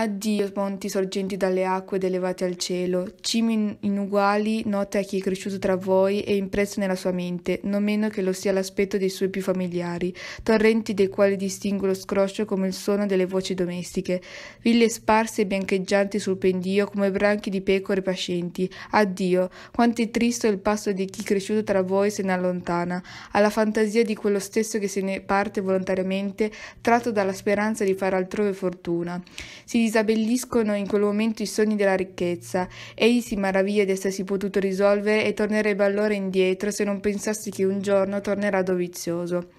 Addio, monti sorgenti dalle acque ed elevati al cielo, cime inuguali note a chi è cresciuto tra voi e impresso nella sua mente, non meno che lo sia l'aspetto dei suoi più familiari, torrenti dei quali distingo lo scroscio come il suono delle voci domestiche, ville sparse e biancheggianti sul pendio come branchi di pecore pascenti. Addio, quanto è tristo il passo di chi è cresciuto tra voi se ne allontana, alla fantasia di quello stesso che se ne parte volontariamente, tratto dalla speranza di fare altrove fortuna. Si disabbelliscono in quel momento i sogni della ricchezza. Egli si maraviglia di essersi potuto risolvere e tornerebbe allora indietro se non pensasse che un giorno tornerà dovizioso.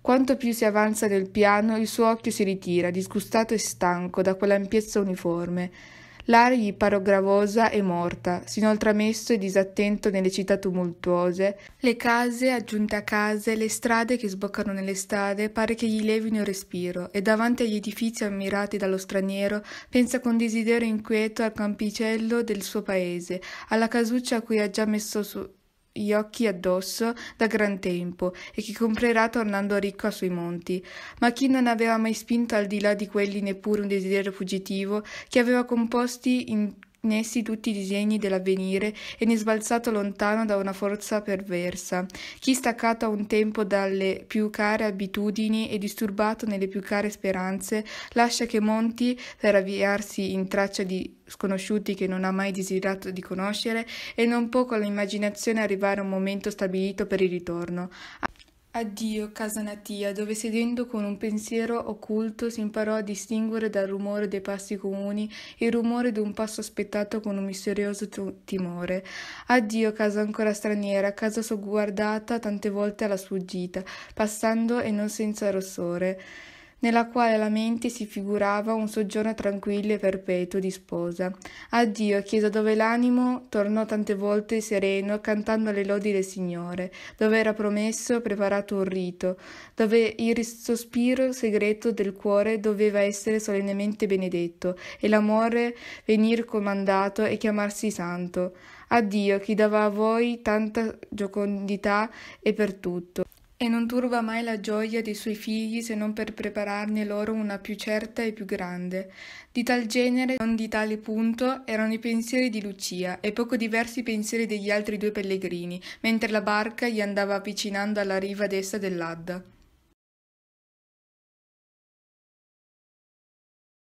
Quanto più si avanza nel piano, il suo occhio si ritira, disgustato e stanco, da quell'ampiezza uniforme. L'aria gli parò gravosa e morta, s'inoltramesso e disattento nelle città tumultuose, le case aggiunte a case, le strade che sboccano nelle strade, pare che gli levino il respiro, e davanti agli edifici ammirati dallo straniero, pensa con desiderio inquieto al campicello del suo paese, alla casuccia a cui ha già messo su gli occhi addosso da gran tempo e che comprerà tornando ricco a suoi monti. Ma chi non aveva mai spinto al di là di quelli neppure un desiderio fuggitivo, che aveva composti in nessi tutti i disegni dell'avvenire e ne sbalzato lontano da una forza perversa. Chi staccato a un tempo dalle più care abitudini e disturbato nelle più care speranze, lascia che monti per avviarsi in traccia di sconosciuti che non ha mai desiderato di conoscere e non può con l'immaginazione arrivare a un momento stabilito per il ritorno. Addio, casa natia, dove sedendo con un pensiero occulto si imparò a distinguere dal rumore dei passi comuni il rumore di un passo aspettato con un misterioso timore. Addio, casa ancora straniera, casa sogguardata tante volte alla sfuggita, passando e non senza rossore nella quale la mente si figurava un soggiorno tranquillo e perpetuo di sposa. Addio, chiesa dove l'animo tornò tante volte sereno, cantando le lodi del Signore, dove era promesso e preparato un rito, dove il sospiro segreto del cuore doveva essere solennemente benedetto e l'amore venir comandato e chiamarsi santo. Addio, chi dava a voi tanta giocondità e per tutto e non turba mai la gioia de suoi figli se non per prepararne loro una più certa e più grande. Di tal genere, non di tale punto, erano i pensieri di Lucia e poco diversi i pensieri degli altri due pellegrini, mentre la barca gli andava avvicinando alla riva destra dell'Adda.